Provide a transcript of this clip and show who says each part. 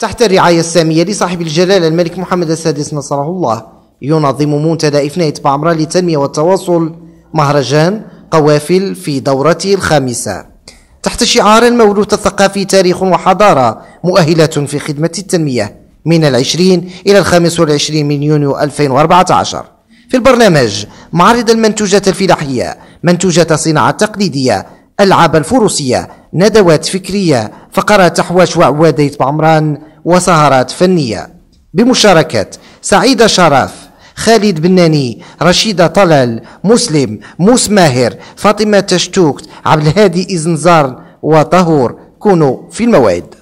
Speaker 1: تحت الرعاية السامية لصاحب الجلالة الملك محمد السادس نصره الله ينظم منتدى إفناء بعمرة للتنمية والتواصل مهرجان قوافل في دورته الخامسة تحت شعار الموروث الثقافي تاريخ وحضارة مؤهلات في خدمة التنمية من العشرين إلى الخامس والعشرين من يونيو 2014 في البرنامج معرض المنتوجات الفلاحية منتوجات الصناعة التقليدية ألعاب الفروسية ندوات فكرية فقرات تحواش وعوادة بعمران وسهرات فنية بمشاركة سعيدة شرف خالد بناني رشيدة طلال مسلم موس ماهر فاطمة تشتوكت عبد الهادي إزنزار وطهور كونوا في الموعد